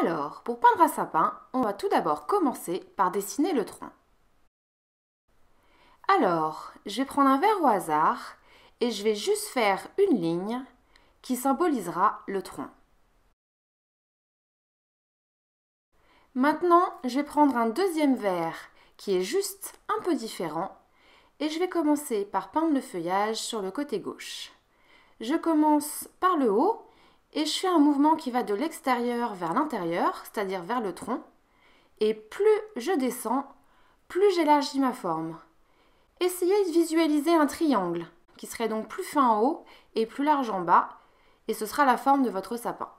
Alors, pour peindre un sapin, on va tout d'abord commencer par dessiner le tronc. Alors, je vais prendre un verre au hasard et je vais juste faire une ligne qui symbolisera le tronc. Maintenant, je vais prendre un deuxième verre qui est juste un peu différent et je vais commencer par peindre le feuillage sur le côté gauche. Je commence par le haut et je fais un mouvement qui va de l'extérieur vers l'intérieur, c'est-à-dire vers le tronc. Et plus je descends, plus j'élargis ma forme. Essayez de visualiser un triangle, qui serait donc plus fin en haut et plus large en bas, et ce sera la forme de votre sapin.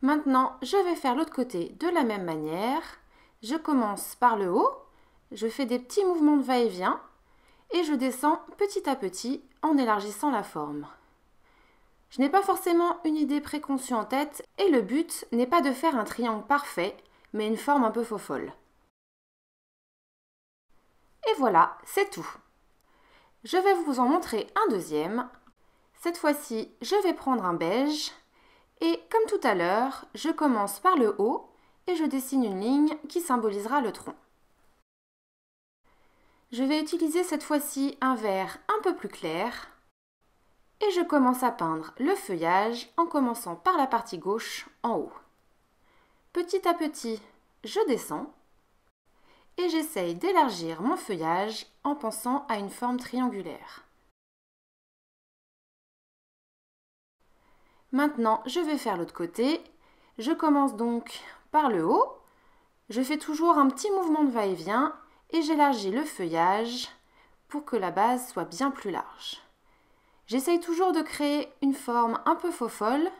Maintenant, je vais faire l'autre côté de la même manière. Je commence par le haut je fais des petits mouvements de va-et-vient et je descends petit à petit en élargissant la forme. Je n'ai pas forcément une idée préconçue en tête et le but n'est pas de faire un triangle parfait, mais une forme un peu folle. Et voilà, c'est tout. Je vais vous en montrer un deuxième. Cette fois-ci, je vais prendre un beige et comme tout à l'heure, je commence par le haut et je dessine une ligne qui symbolisera le tronc. Je vais utiliser cette fois-ci un vert un peu plus clair. Et je commence à peindre le feuillage en commençant par la partie gauche en haut. Petit à petit, je descends et j'essaye d'élargir mon feuillage en pensant à une forme triangulaire. Maintenant, je vais faire l'autre côté. Je commence donc par le haut. Je fais toujours un petit mouvement de va-et-vient et j'élargis le feuillage pour que la base soit bien plus large. J'essaye toujours de créer une forme un peu faux-folle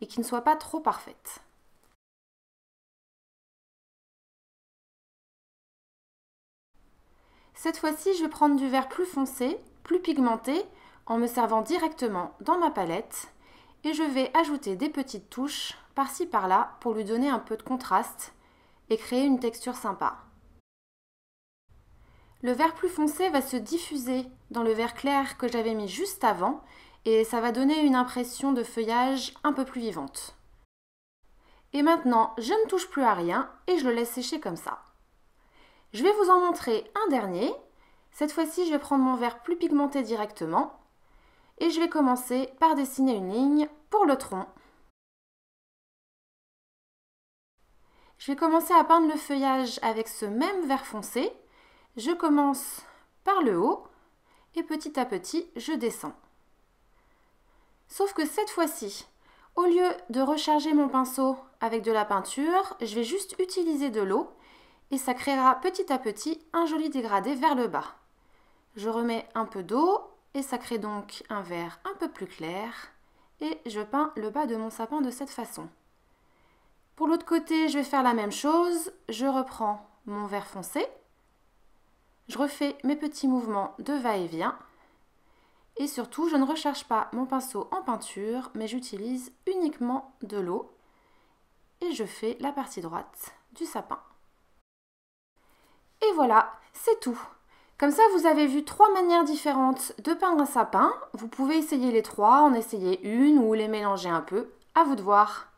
et qui ne soit pas trop parfaite. Cette fois-ci, je vais prendre du vert plus foncé, plus pigmenté, en me servant directement dans ma palette et je vais ajouter des petites touches par-ci par-là pour lui donner un peu de contraste et créer une texture sympa. Le vert plus foncé va se diffuser dans le vert clair que j'avais mis juste avant et ça va donner une impression de feuillage un peu plus vivante. Et maintenant, je ne touche plus à rien et je le laisse sécher comme ça. Je vais vous en montrer un dernier. Cette fois-ci, je vais prendre mon verre plus pigmenté directement et je vais commencer par dessiner une ligne pour le tronc. Je vais commencer à peindre le feuillage avec ce même vert foncé je commence par le haut et petit à petit, je descends. Sauf que cette fois-ci, au lieu de recharger mon pinceau avec de la peinture, je vais juste utiliser de l'eau et ça créera petit à petit un joli dégradé vers le bas. Je remets un peu d'eau et ça crée donc un vert un peu plus clair et je peins le bas de mon sapin de cette façon. Pour l'autre côté, je vais faire la même chose. Je reprends mon vert foncé je refais mes petits mouvements de va-et-vient. Et surtout, je ne recherche pas mon pinceau en peinture, mais j'utilise uniquement de l'eau. Et je fais la partie droite du sapin. Et voilà, c'est tout. Comme ça, vous avez vu trois manières différentes de peindre un sapin. Vous pouvez essayer les trois, en essayer une ou les mélanger un peu. À vous de voir.